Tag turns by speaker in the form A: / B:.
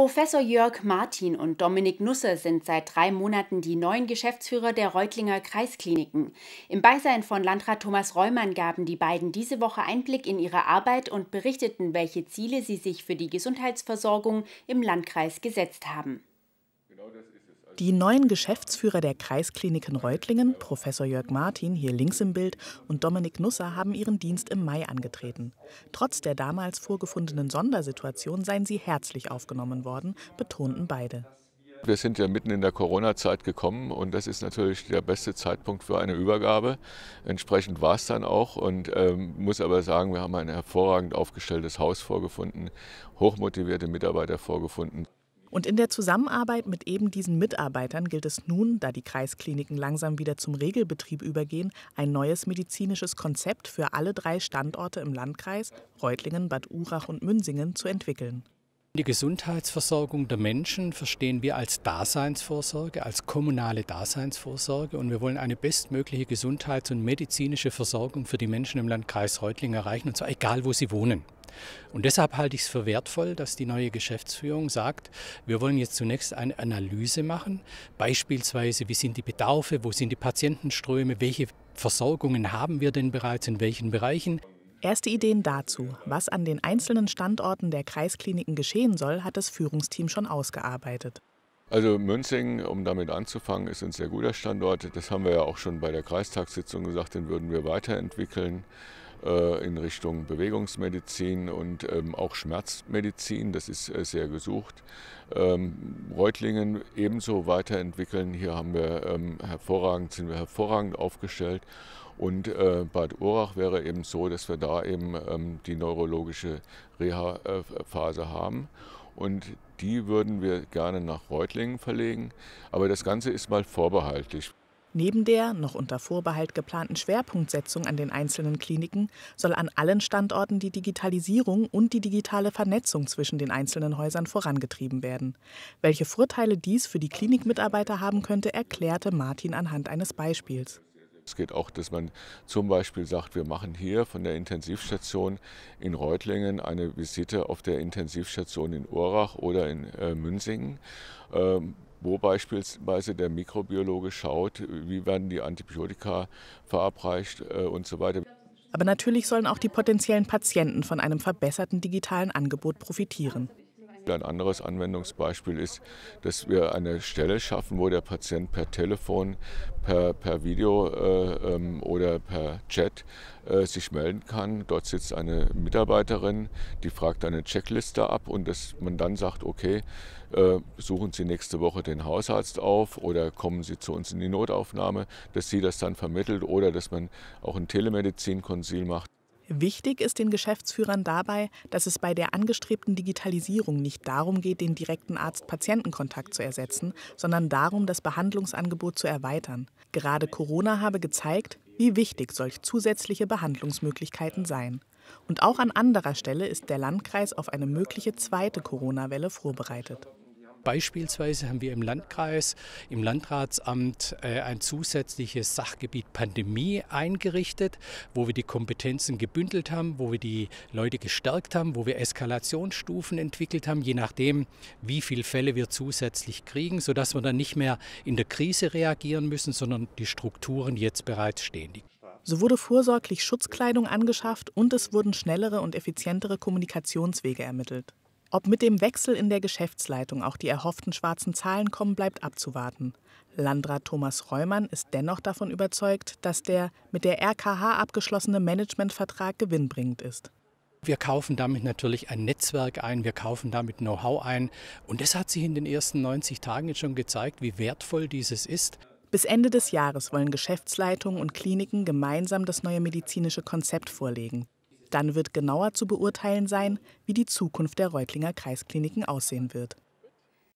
A: Professor Jörg Martin und Dominik Nusse sind seit drei Monaten die neuen Geschäftsführer der Reutlinger Kreiskliniken. Im Beisein von Landrat Thomas Reumann gaben die beiden diese Woche Einblick in ihre Arbeit und berichteten, welche Ziele sie sich für die Gesundheitsversorgung im Landkreis gesetzt haben. Genau das ist die neuen Geschäftsführer der Kreiskliniken Reutlingen, Professor Jörg Martin hier links im Bild und Dominik Nusser haben ihren Dienst im Mai angetreten. Trotz der damals vorgefundenen Sondersituation seien sie herzlich aufgenommen worden, betonten beide.
B: Wir sind ja mitten in der Corona-Zeit gekommen und das ist natürlich der beste Zeitpunkt für eine Übergabe. Entsprechend war es dann auch und ähm, muss aber sagen, wir haben ein hervorragend aufgestelltes Haus vorgefunden, hochmotivierte Mitarbeiter vorgefunden.
A: Und in der Zusammenarbeit mit eben diesen Mitarbeitern gilt es nun, da die Kreiskliniken langsam wieder zum Regelbetrieb übergehen, ein neues medizinisches Konzept für alle drei
C: Standorte im Landkreis Reutlingen, Bad Urach und Münsingen zu entwickeln. Die Gesundheitsversorgung der Menschen verstehen wir als Daseinsvorsorge, als kommunale Daseinsvorsorge und wir wollen eine bestmögliche gesundheits- und medizinische Versorgung für die Menschen im Landkreis Reutlingen erreichen, und zwar egal, wo sie wohnen. Und deshalb halte ich es für wertvoll, dass die neue Geschäftsführung sagt, wir wollen jetzt zunächst eine Analyse machen, beispielsweise, wie sind die Bedarfe, wo sind die Patientenströme, welche Versorgungen haben wir denn bereits, in welchen Bereichen.
A: Erste Ideen dazu, was an den einzelnen Standorten der Kreiskliniken geschehen soll, hat das Führungsteam schon ausgearbeitet.
B: Also Münzing, um damit anzufangen, ist ein sehr guter Standort. Das haben wir ja auch schon bei der Kreistagssitzung gesagt, den würden wir weiterentwickeln. Äh, in Richtung Bewegungsmedizin und ähm, auch Schmerzmedizin. Das ist äh, sehr gesucht. Ähm, Reutlingen ebenso weiterentwickeln. Hier haben wir ähm, hervorragend, sind wir hervorragend aufgestellt. Und äh, Bad Urach wäre eben so, dass wir da eben ähm, die neurologische Reha-Phase äh, haben. Und die würden wir gerne nach Reutlingen verlegen. Aber das Ganze ist mal vorbehaltlich.
A: Neben der noch unter Vorbehalt geplanten Schwerpunktsetzung an den einzelnen Kliniken soll an allen Standorten die Digitalisierung und die digitale Vernetzung zwischen den einzelnen Häusern vorangetrieben werden. Welche Vorteile dies für die Klinikmitarbeiter haben könnte, erklärte Martin anhand eines Beispiels.
B: Es geht auch, dass man zum Beispiel sagt, wir machen hier von der Intensivstation in Reutlingen eine Visite auf der Intensivstation in Urach oder in äh, Münsingen. Ähm, wo beispielsweise der Mikrobiologe schaut, wie werden die Antibiotika verabreicht äh, und so weiter.
A: Aber natürlich sollen auch die potenziellen Patienten von einem verbesserten digitalen Angebot profitieren.
B: Beispiel. Ein anderes Anwendungsbeispiel ist, dass wir eine Stelle schaffen, wo der Patient per Telefon, per, per Video äh, ähm, oder per Chat äh, sich melden kann. Dort sitzt eine Mitarbeiterin, die fragt eine Checkliste ab und dass man dann sagt, okay, äh, suchen Sie nächste Woche den Hausarzt auf oder kommen Sie zu uns in die Notaufnahme, dass sie das dann vermittelt oder dass man auch ein Telemedizinkonsil macht.
A: Wichtig ist den Geschäftsführern dabei, dass es bei der angestrebten Digitalisierung nicht darum geht, den direkten Arzt-Patienten-Kontakt zu ersetzen, sondern darum, das Behandlungsangebot zu erweitern. Gerade Corona habe gezeigt, wie wichtig solch zusätzliche Behandlungsmöglichkeiten seien. Und auch an anderer Stelle ist der Landkreis auf eine mögliche zweite Corona-Welle vorbereitet.
C: Beispielsweise haben wir im Landkreis, im Landratsamt äh, ein zusätzliches Sachgebiet Pandemie eingerichtet, wo wir die Kompetenzen gebündelt haben, wo wir die Leute gestärkt haben, wo wir Eskalationsstufen entwickelt haben, je nachdem, wie viele Fälle wir zusätzlich kriegen, sodass wir dann nicht mehr in der Krise reagieren müssen, sondern die Strukturen jetzt bereits stehen.
A: So wurde vorsorglich Schutzkleidung angeschafft und es wurden schnellere und effizientere Kommunikationswege ermittelt. Ob mit dem Wechsel in der Geschäftsleitung auch die erhofften schwarzen Zahlen kommen, bleibt abzuwarten. Landrat Thomas Reumann ist dennoch davon überzeugt, dass der mit der RKH abgeschlossene Managementvertrag
C: gewinnbringend ist. Wir kaufen damit natürlich ein Netzwerk ein, wir kaufen damit Know-how ein. Und das hat sich in den ersten 90 Tagen jetzt schon gezeigt, wie wertvoll dieses ist. Bis Ende
A: des Jahres wollen Geschäftsleitungen und Kliniken gemeinsam das neue medizinische Konzept vorlegen. Dann wird genauer zu beurteilen sein, wie die Zukunft der Reutlinger Kreiskliniken aussehen wird.